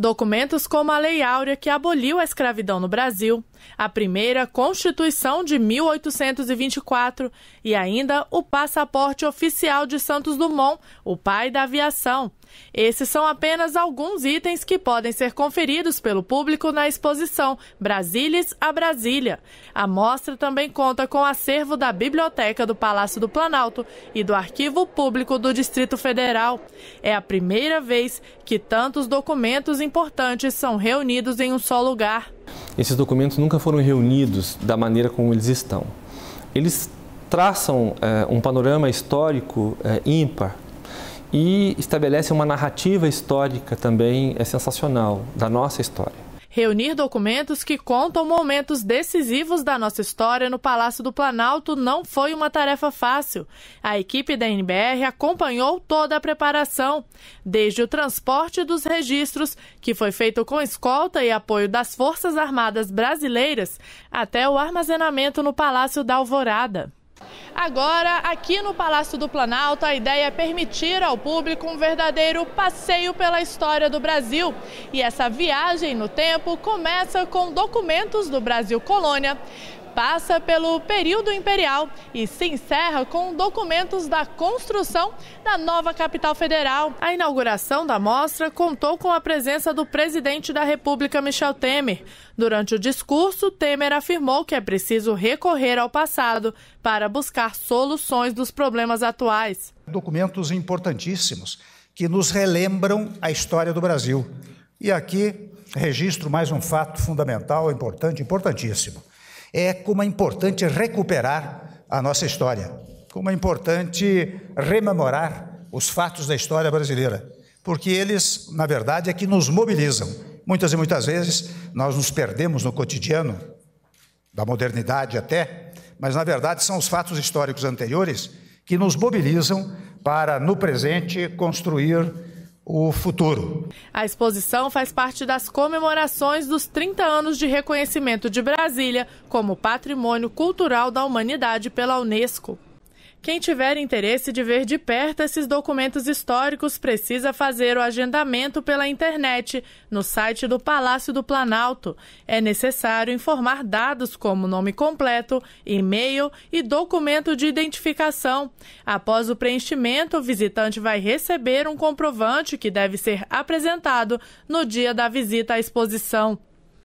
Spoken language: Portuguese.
Documentos como a Lei Áurea, que aboliu a escravidão no Brasil, a primeira Constituição de 1824 e ainda o passaporte oficial de Santos Dumont, o pai da aviação, esses são apenas alguns itens que podem ser conferidos pelo público na exposição Brasílias a Brasília. A mostra também conta com acervo da Biblioteca do Palácio do Planalto e do Arquivo Público do Distrito Federal. É a primeira vez que tantos documentos importantes são reunidos em um só lugar. Esses documentos nunca foram reunidos da maneira como eles estão. Eles traçam é, um panorama histórico é, ímpar e estabelece uma narrativa histórica também é sensacional da nossa história. Reunir documentos que contam momentos decisivos da nossa história no Palácio do Planalto não foi uma tarefa fácil. A equipe da NBR acompanhou toda a preparação, desde o transporte dos registros, que foi feito com escolta e apoio das Forças Armadas Brasileiras, até o armazenamento no Palácio da Alvorada. Agora, aqui no Palácio do Planalto, a ideia é permitir ao público um verdadeiro passeio pela história do Brasil. E essa viagem no tempo começa com documentos do Brasil Colônia, passa pelo período imperial e se encerra com documentos da construção da nova capital federal. A inauguração da mostra contou com a presença do presidente da República, Michel Temer. Durante o discurso, Temer afirmou que é preciso recorrer ao passado para buscar soluções dos problemas atuais. Documentos importantíssimos que nos relembram a história do Brasil. E aqui registro mais um fato fundamental, importante, importantíssimo é como é importante recuperar a nossa história, como é importante rememorar os fatos da história brasileira, porque eles, na verdade, é que nos mobilizam. Muitas e muitas vezes nós nos perdemos no cotidiano, da modernidade até, mas na verdade são os fatos históricos anteriores que nos mobilizam para, no presente, construir o futuro. A exposição faz parte das comemorações dos 30 anos de reconhecimento de Brasília como Patrimônio Cultural da Humanidade pela Unesco. Quem tiver interesse de ver de perto esses documentos históricos precisa fazer o agendamento pela internet no site do Palácio do Planalto. É necessário informar dados como nome completo, e-mail e documento de identificação. Após o preenchimento, o visitante vai receber um comprovante que deve ser apresentado no dia da visita à exposição.